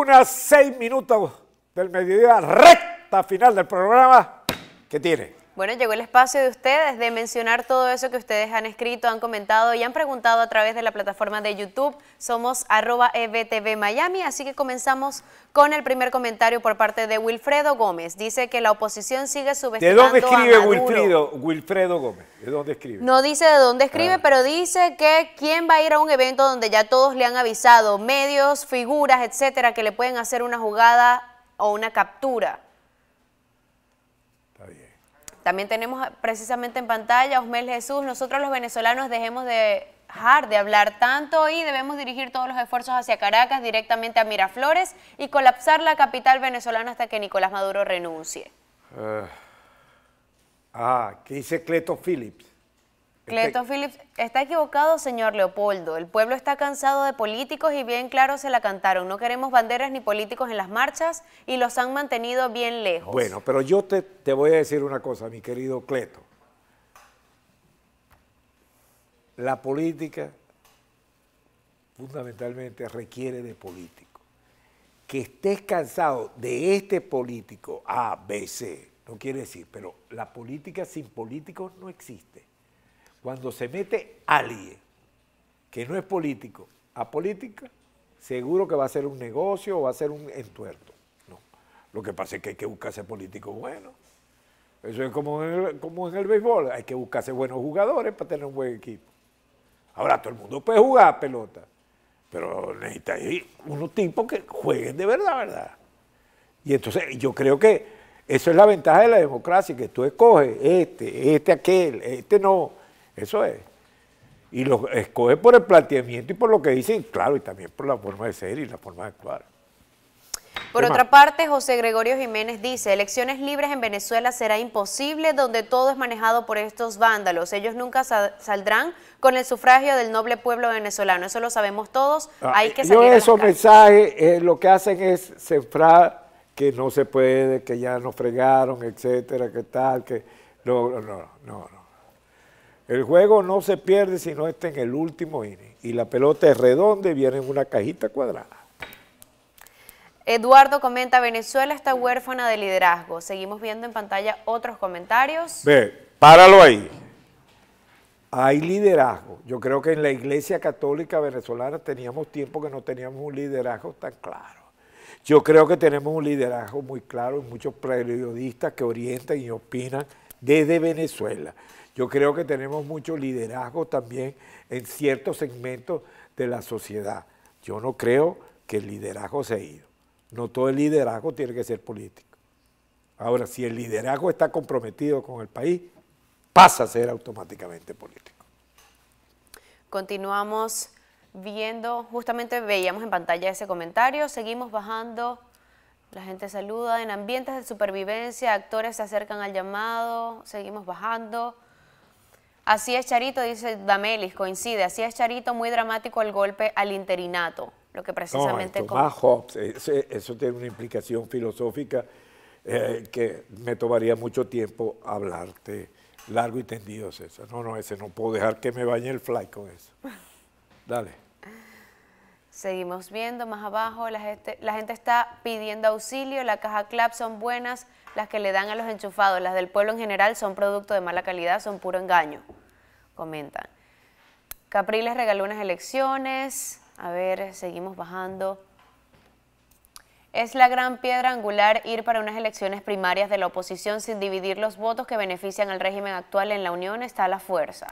unas seis minutos del mediodía, recta final del programa que tiene. Bueno, llegó el espacio de ustedes de mencionar todo eso que ustedes han escrito, han comentado y han preguntado a través de la plataforma de YouTube. Somos arroba EBTV Miami, así que comenzamos con el primer comentario por parte de Wilfredo Gómez. Dice que la oposición sigue subestimando ¿De dónde escribe Wilfredo, Gómez? No dice de dónde escribe, ah. pero dice que quién va a ir a un evento donde ya todos le han avisado, medios, figuras, etcétera, que le pueden hacer una jugada o una captura. También tenemos precisamente en pantalla a Osmel Jesús. Nosotros los venezolanos dejemos de dejar de hablar tanto y debemos dirigir todos los esfuerzos hacia Caracas, directamente a Miraflores y colapsar la capital venezolana hasta que Nicolás Maduro renuncie. Eh, ah, ¿qué dice Cleto Phillips? Cleto Phillips, está equivocado, señor Leopoldo. El pueblo está cansado de políticos y bien claro se la cantaron. No queremos banderas ni políticos en las marchas y los han mantenido bien lejos. Bueno, pero yo te, voy a decir una cosa, mi querido Cleto. La política fundamentalmente requiere de políticos. Que estés cansado de este político A, B, C, no quiere decir, pero la política sin políticos no existe. Cuando se mete alguien que no es político a política, seguro que va a ser un negocio o va a ser un entuerto. No. Lo que pasa es que hay que buscarse políticos buenos. Eso es como en, el, béisbol, hay que buscarse buenos jugadores para tener un buen equipo. Ahora todo el mundo puede jugar pelota, pero necesita unos tipos que jueguen de verdad, ¿verdad? Y entonces yo creo que eso es la ventaja de la democracia, que tú escoges este, este, aquel, este no, eso es. Y los escoge por el planteamiento y por lo que dicen, claro, y también por la forma de ser y la forma de actuar. Por otra parte, José Gregorio Jiménez dice, elecciones libres en Venezuela será imposible donde todo es manejado por estos vándalos. Ellos nunca saldrán con el sufragio del noble pueblo venezolano. Eso lo sabemos todos. Ah, Hay que salir Yo esos mensajes eh, lo que hacen es sembrar que no se puede, que ya nos fregaron, etcétera, que tal, que... no, no, no. no. El juego no se pierde si no está en el último inning. Y la pelota es redonda y viene en una cajita cuadrada. Eduardo comenta, Venezuela está huérfana de liderazgo. Seguimos viendo en pantalla otros comentarios. Ve, páralo ahí. Hay liderazgo. Yo creo que en la Iglesia Católica Venezolana teníamos tiempo que no teníamos un liderazgo tan claro. Yo creo que tenemos un liderazgo muy claro y muchos periodistas que orientan y opinan desde Venezuela. Yo creo que tenemos mucho liderazgo también en ciertos segmentos de la sociedad. Yo no creo que el liderazgo se ha ido. No todo el liderazgo tiene que ser político. Ahora, si el liderazgo está comprometido con el país, pasa a ser automáticamente político. Continuamos viendo, justamente veíamos en pantalla ese comentario, seguimos bajando la gente saluda en ambientes de supervivencia, actores se acercan al llamado, seguimos bajando. Así es Charito, dice Damelis, coincide. Así es Charito, muy dramático el golpe al interinato, lo que precisamente... No, eso, tiene una implicación filosófica eh, que me tomaría mucho tiempo hablarte largo y tendido, eso. No, no, ese no puedo dejar que me bañe el fly con eso. Dale. Seguimos viendo más abajo, la gente, está pidiendo auxilio, la caja CLAP son buenas, las que le dan a los enchufados, las del pueblo en general son producto de mala calidad, son puro engaño, comentan. Capriles regaló unas elecciones, a ver, seguimos bajando. Es la gran piedra angular ir para unas elecciones primarias de la oposición sin dividir los votos que benefician al régimen actual en la Unión, está la fuerza.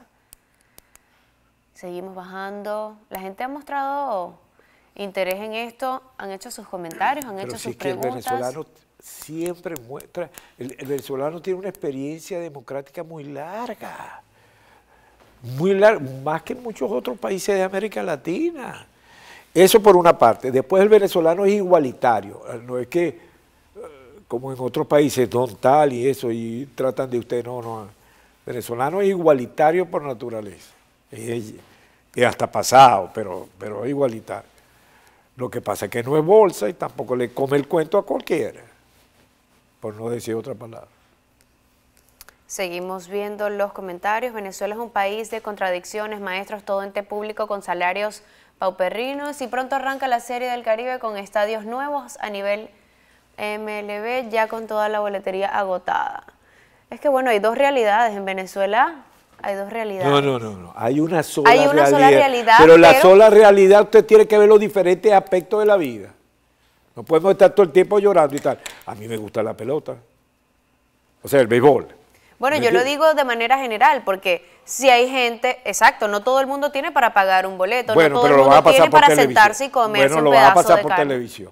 Seguimos bajando. La gente ha mostrado interés en esto, han hecho sus comentarios, han hecho sus que preguntas. El venezolano siempre muestra, el, venezolano tiene una experiencia democrática muy larga, muy larga, más que en muchos otros países de América Latina. Eso por una parte. Después el venezolano es igualitario, ah, no es que eh, como en otros países, don tal y eso, y tratan de usted, no, no. venezolano es igualitario por naturaleza. Y hasta pasado, pero, pero igualitario. Lo que pasa es que no es bolsa y tampoco le come el cuento a cualquiera, por no decir otra palabra. Seguimos viendo los comentarios. Venezuela es un país de contradicciones, maestros, todo ente público con salarios pauperrinos y pronto arranca la Serie del Caribe con estadios nuevos a nivel MLB ya con toda la boletería agotada. Es que bueno, hay dos realidades. En Venezuela hay dos realidades. No, no, no, no. Hay una sola realidad. Hay una Sola realidad pero, la sola realidad usted tiene que ver los diferentes aspectos de la vida. No podemos estar todo el tiempo llorando y tal. A mí me gusta la pelota. O sea, el béisbol. Bueno, yo lo digo de manera general, porque si hay gente, exacto, no todo el mundo tiene para pagar un boleto, bueno, no todo pero el mundo lo a pasar tiene por para televisión. sentarse y bueno, lo van a pasar por televisión.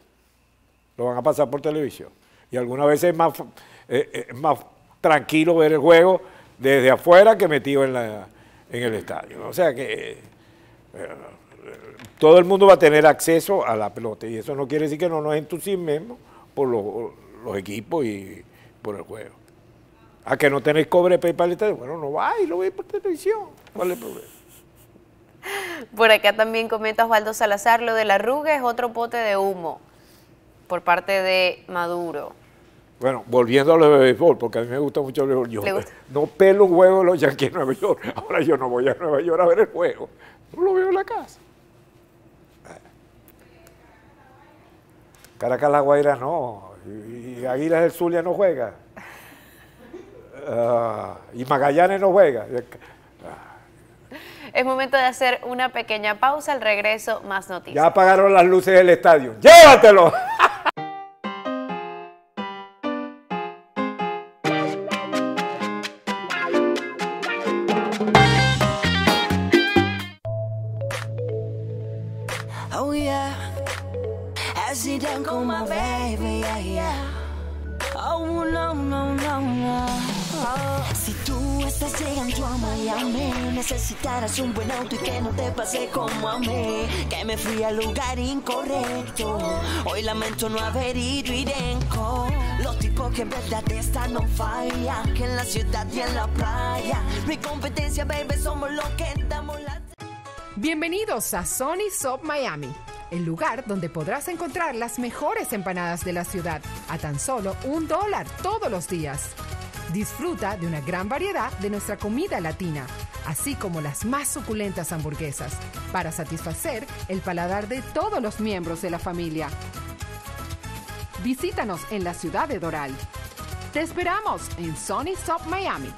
Lo van a pasar por televisión. Y algunas veces más, eh, eh, es más tranquilo ver el juego desde afuera que metido en, la, en el estadio. O sea que eh, todo el mundo va a tener acceso a la pelota y eso no quiere decir que no nos entusiasmemos por los, equipos y por el juego. A que no tenéis cobre para bueno, no va y lo veis por televisión. ¿Cuál es el problema? Por acá también comenta Osvaldo Salazar, lo de la arruga es otro pote de humo por parte de Maduro. Bueno, volviendo a lo de béisbol, porque a mí me gusta mucho el béisbol. no pelo huevo los Yankees en Nueva York. Ahora yo no voy a Nueva York a ver el juego. No lo veo en la casa. Caracas La Guaira no. Y, Águilas del Zulia no juega. Ah, y Magallanes no juega. Es momento de hacer una pequeña pausa, al regreso más noticias. Ya apagaron las luces del estadio. ¡Llévatelo! oh yeah. As he done baby, yeah, yeah. Oh no, no, no, no. Oh. Si tú estás llegando a Miami, necesitarás un buen auto y que no te pase como a mí. Que me fui al lugar incorrecto. Hoy lamento no haber ido y denco. Los tipos que en verdad están no falla. Que en la ciudad y en la playa. Mi competencia, baby, somos los que damos la. Bienvenidos a Sony Sub Miami, el lugar donde podrás encontrar las mejores empanadas de la ciudad a tan solo un dólar todos los días. Disfruta de una gran variedad de nuestra comida latina, así como las más suculentas hamburguesas, para satisfacer el paladar de todos los miembros de la familia. Visítanos en la ciudad de Doral. Te esperamos en Sony Sub Miami.